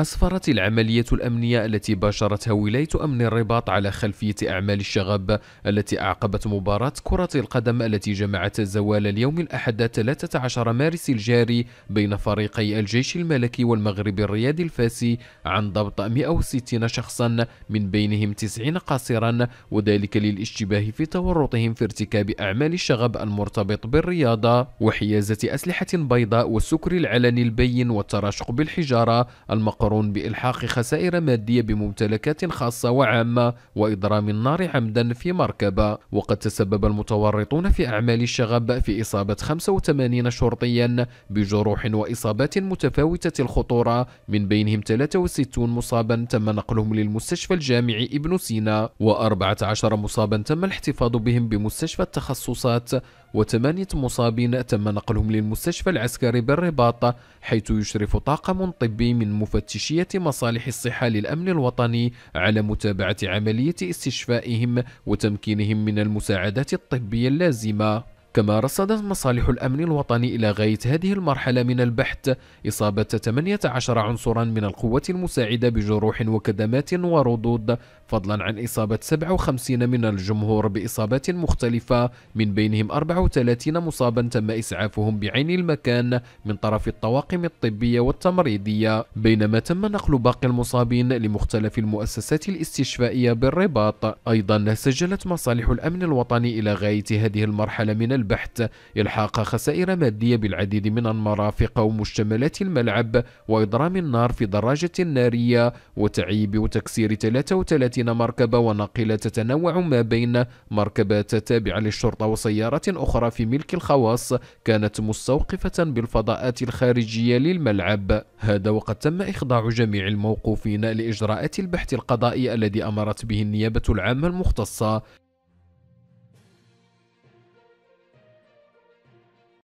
أسفرت العملية الأمنية التي باشرتها ولاية أمن الرباط على خلفية أعمال الشغب التي أعقبت مباراة كرة القدم التي جمعت زوال اليوم الأحد 13 مارس الجاري بين فريقي الجيش الملكي والمغرب الرياضي الفاسي عن ضبط 160 شخصا من بينهم 90 قاصرا وذلك للاشتباه في تورطهم في ارتكاب أعمال الشغب المرتبط بالرياضة وحيازة أسلحة بيضاء والسكر العلني البين والتراشق بالحجارة المقر مقر بإلحاق خسائر مادية بممتلكات خاصة وعامة وإضرام النار عمدا في مركبة وقد تسبب المتورطون في أعمال الشغب في إصابة 85 شرطيا بجروح وإصابات متفاوتة الخطورة من بينهم 63 مصابا تم نقلهم للمستشفى الجامعي ابن سينا و14 مصابا تم الاحتفاظ بهم بمستشفى التخصصات وثمانية مصابين تم نقلهم للمستشفى العسكري بالرباط حيث يشرف طاقم طبي من مفتش لتفتيشية مصالح الصحة للأمن الوطني على متابعة عملية استشفائهم وتمكينهم من المساعدات الطبية اللازمة كما رصدت مصالح الأمن الوطني إلى غاية هذه المرحلة من البحث إصابة 18 عنصرا من القوة المساعدة بجروح وكدمات وردود فضلا عن إصابة 57 من الجمهور بإصابات مختلفة من بينهم 34 مصابا تم إسعافهم بعين المكان من طرف الطواقم الطبية والتمريضية بينما تم نقل باقي المصابين لمختلف المؤسسات الاستشفائية بالرباط أيضا سجلت مصالح الأمن الوطني إلى غاية هذه المرحلة من البحث إلحاق خسائر مادية بالعديد من المرافق ومشتملات الملعب وإضرام النار في دراجة نارية وتعيب وتكسير 33 مركبة وناقلة تتنوع ما بين مركبات تابعة للشرطة وسيارات أخرى في ملك الخواص كانت مستوقفة بالفضاءات الخارجية للملعب هذا وقد تم إخضاع جميع الموقوفين لإجراءات البحث القضائي الذي أمرت به النيابة العامة المختصة